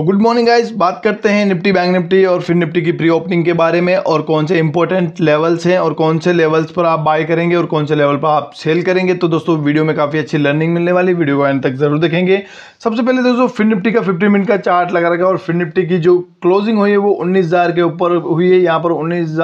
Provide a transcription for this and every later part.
good morning guys बात करते हैं निफ्टी बैंक निफ्टी और फिर निफ्टी की प्री ओपनिंग के बारे में और कौन से इंपॉर्टेंट लेवल्स हैं और कौन से लेवल्स पर आप बाय करेंगे और कौन से लेवल पर आप सेल करेंगे तो दोस्तों वीडियो में काफ़ी अच्छी लर्निंग मिलने वाली वीडियो को एंड तक जरूर देखेंगे सबसे पहले दोस्तों फिर निफ्टी का फिफ्टी मिनट का चार्ट लगा रखा है और फिर निफ्टी की जो क्लोजिंग हुई है वो उन्नीस के ऊपर हुई है यहाँ पर उन्नीस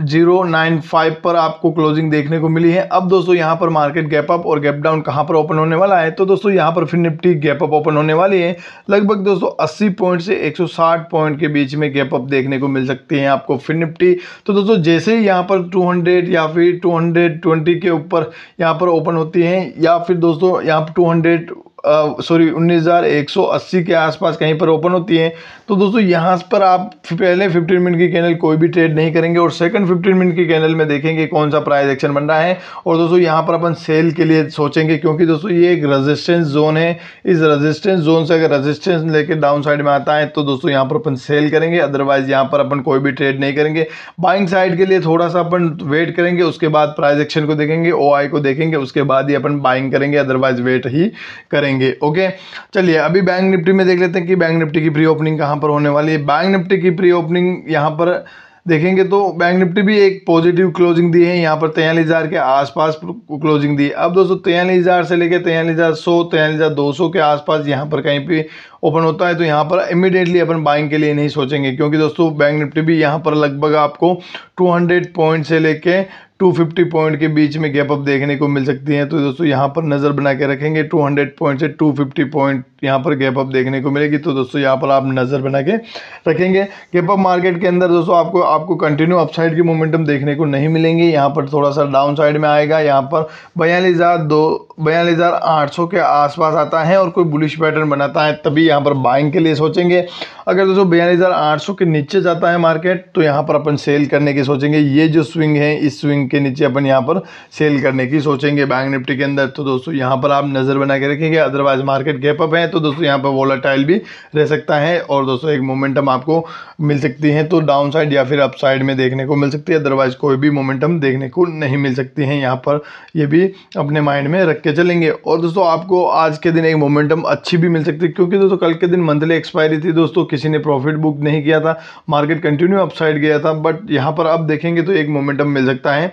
जीरो नाइन फाइव पर आपको क्लोजिंग देखने को मिली है अब दोस्तों यहाँ पर मार्केट गैप अप और गैप डाउन कहाँ पर ओपन होने वाला है तो दोस्तों यहाँ पर फिर निफ्टी गैप अप ओपन होने वाली है लगभग दोस्तों 80 पॉइंट से 160 पॉइंट के बीच में गैप अप देखने को मिल सकती है आपको फिर निफ्टी तो दोस्तों जैसे ही यहाँ पर 200 या फिर 220 के ऊपर यहाँ पर ओपन होती है या फिर दोस्तों यहाँ पर टू सॉरी उन्नीस हज़ार एक सौ अस्सी के आसपास कहीं पर ओपन होती है तो दोस्तों यहाँ पर आप पहले फिफ्टीन मिनट की कैनल कोई भी ट्रेड नहीं करेंगे और सेकंड फिफ्टीन मिनट की कैनल में देखेंगे कौन सा प्राइस एक्शन बन रहा है और दोस्तों यहाँ पर अपन सेल के लिए सोचेंगे क्योंकि दोस्तों ये एक रजिस्टेंस जोन है इस रजिस्टेंस जोन से अगर रजिस्टेंस लेकर डाउन साइड में आता है तो दोस्तों यहाँ पर अपन सेल करेंगे अदरवाइज यहाँ पर अपन कोई भी ट्रेड नहीं करेंगे बाइंग साइड के लिए थोड़ा सा अपन वेट करेंगे उसके बाद प्राइज एक्शन को देखेंगे ओ को देखेंगे उसके बाद ही अपन बाइंग करेंगे अदरवाइज वेट ही करेंगे करेंगे ओके चलिए अभी बैंक निफ्टी में देख लेते हैं कि बैंक निफ्टी की प्री ओपनिंग कहाँ पर होने वाली है बैंक निफ्टी की प्री ओपनिंग यहाँ पर देखेंगे तो बैंक निफ्टी भी एक पॉजिटिव क्लोजिंग दी है यहाँ पर तैयलीस हज़ार के आसपास क्लोजिंग दी अब दोस्तों तैयलीस हज़ार से लेकर तैयलीस हज़ार सौ तैयलीस हज़ार दो सौ के आसपास यहाँ पर कहीं भी ओपन होता है तो यहाँ पर इमीडिएटली अपन बाइंग के लिए नहीं सोचेंगे क्योंकि दोस्तों बैंक निफ्टी भी यहाँ पर लगभग आपको 200 पॉइंट से लेके 250 पॉइंट के बीच में गैप अप देखने को मिल सकती है तो दोस्तों यहाँ पर नज़र बना के रखेंगे 200 पॉइंट से 250 पॉइंट यहाँ पर गैप अप देखने को मिलेगी तो दोस्तों यहाँ पर आप नज़र बना के रखेंगे गैप अप मार्केट के अंदर दोस्तों आपको आपको कंटिन्यू अपसाइड की मोमेंटम देखने को नहीं मिलेंगे यहाँ पर थोड़ा सा डाउन साइड में आएगा यहाँ पर बयालीस हज़ार दो बयालीस हज़ार आठ सौ के आसपास आता है और कोई बुलिश पैटर्न बनाता है तभी यहाँ पर बाइंग के लिए सोचेंगे अगर दोस्तों बयालीस हज़ार आठ सौ के नीचे जाता है मार्केट तो यहाँ पर अपन सेल करने के सोचेंगे ये जो स्विंग है इस स्विंग के नीचे अपन यहाँ पर सेल करने की सोचेंगे बैंक निफ्टी के अंदर तो दोस्तों यहाँ पर आप नज़र बना के रखेंगे अदरवाइज मार्केट गैप अप है तो दोस्तों यहाँ पर वोलाटाइल भी रह सकता है और दोस्तों एक मोमेंटम आपको मिल सकती है तो डाउन साइड या फिर अप साइड में देखने को मिल सकती है अदरवाइज कोई भी मोमेंटम देखने को नहीं मिल सकती है यहाँ पर ये भी अपने माइंड में रख के चलेंगे और दोस्तों आपको आज के दिन एक मोमेंटम अच्छी भी मिल सकती है क्योंकि दोस्तों कल के दिन मंथली एक्सपायरी थी दोस्तों किसी ने प्रॉफिट बुक नहीं किया था मार्केट कंटिन्यू अपसाइड गया था बट यहाँ पर अब देखेंगे तो एक मोमेंटम मिल सकता है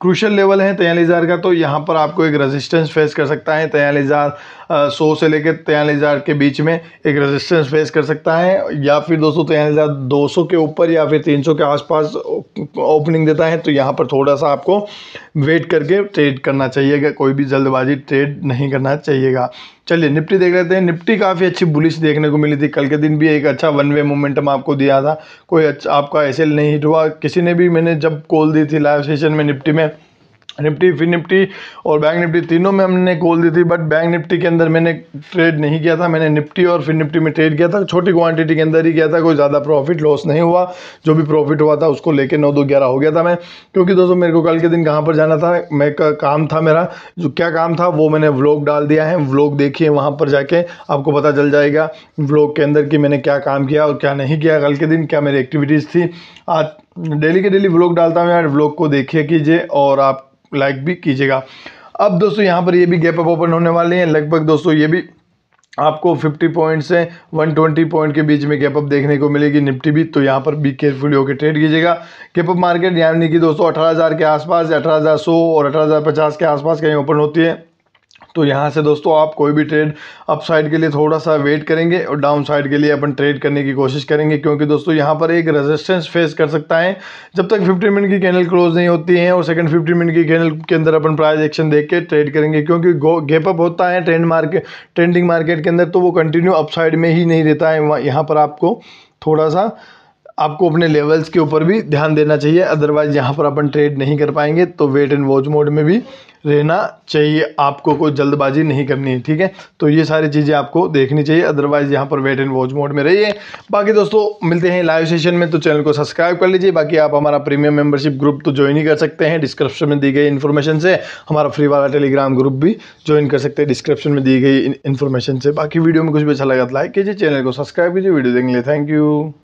क्रूशल लेवल है तयालीस हज़ार का तो यहाँ पर आपको एक रेजिस्टेंस फेस कर सकता है तयालीस हज़ार सौ से लेकर तयालीस हज़ार के बीच में एक रेजिस्टेंस फेस कर सकता है या फिर दोस्तों तयालीस हज़ार दो सौ के ऊपर या फिर तीन सौ के आसपास ओपनिंग देता है तो यहाँ पर थोड़ा सा आपको वेट करके ट्रेड करना चाहिएगा कोई भी जल्दबाजी ट्रेड नहीं करना चाहिएगा चलिए निफ्टी देख लेते हैं निफ्टी काफ़ी अच्छी बुलिश देखने को मिली थी कल के दिन भी एक अच्छा वन वे मोमेंटम आपको दिया था कोई अच्छा आपका एस नहीं हिट हुआ किसी ने भी मैंने जब कॉल दी थी लाइव सेशन में निफ्टी में निफ्टी फिन निफ्टी और बैंक निफ्टी तीनों में हमने कॉल दी थी बट बैंक निफ्टी के अंदर मैंने ट्रेड नहीं किया था मैंने निफ्टी और फिर निफ्टी में ट्रेड किया था छोटी क्वांटिटी के अंदर ही किया था कोई ज़्यादा प्रॉफिट लॉस नहीं हुआ जो भी प्रॉफिट हुआ था उसको लेके नौ दो ग्यारह हो गया था मैं क्योंकि दोस्तों मेरे को कल के दिन कहाँ पर जाना था मैं का काम था मेरा जो क्या काम था वो मैंने व्लॉग डाल दिया है व्लॉग देखिए वहाँ पर जाके आपको पता चल जाएगा व्लॉग के अंदर कि मैंने क्या काम किया और क्या नहीं किया कल के दिन क्या मेरी एक्टिविटीज़ थी आज डेली के डेली व्लॉग डालता हूँ यार व्लॉग को देखिए कीजिए और आप लाइक भी कीजिएगा अब दोस्तों यहाँ पर ये भी गैप अप ओपन होने वाले हैं लगभग दोस्तों ये भी आपको 50 पॉइंट से 120 पॉइंट के बीच में गैप अप देखने को मिलेगी निफ्टी भी तो यहाँ पर भी केयरफुल होकर ट्रेड कीजिएगा गैप अप मार्केट यानी कि दोस्तों 18,000 के आसपास 18,100 और 18,050 के आसपास कहीं ओपन होती है तो यहाँ से दोस्तों आप कोई भी ट्रेड अप साइड के लिए थोड़ा सा वेट करेंगे और डाउन साइड के लिए अपन ट्रेड करने की कोशिश करेंगे क्योंकि दोस्तों यहाँ पर एक रेजिस्टेंस फेस कर सकता है जब तक फिफ्टीन मिनट की कैनल क्लोज नहीं होती है और सेकंड फिफ्टीन मिनट की कैनल के अंदर अपन प्राइस एक्शन देख के ट्रेड करेंगे क्योंकि गैप अप होता है ट्रेंड मार्केट ट्रेंडिंग मार्केट के अंदर तो वो कंटिन्यू अपसाइड में ही नहीं रहता है यहाँ पर आपको थोड़ा सा आपको अपने लेवल्स के ऊपर भी ध्यान देना चाहिए अदरवाइज़ यहाँ पर अपन ट्रेड नहीं कर पाएंगे तो वेट एंड वॉच मोड में भी रहना चाहिए आपको कोई जल्दबाजी नहीं करनी है ठीक है तो ये सारी चीज़ें आपको देखनी चाहिए अदरवाइज़ यहाँ पर वेट एंड वॉच मोड में रहिए बाकी दोस्तों मिलते हैं लाइव सेशन में तो चैनल को सब्सक्राइब कर लीजिए बाकी आप हमारा प्रीमियम मेंबरशिप ग्रुप तो ज्वाइन ही कर सकते हैं डिस्क्रिप्शन में दी गई इन्फॉर्मेशन से हमारा फ्री वाला टेलीग्राम ग्रुप भी ज्वाइन कर सकते हैं डिस्क्रिप्शन में दी गई इन्फॉर्मेशन से बाकी वीडियो में कुछ भी अच्छा लगा तो लाइक कीजिए चैनल को सब्सक्राइब कीजिए वीडियो देखने लिए थैंक यू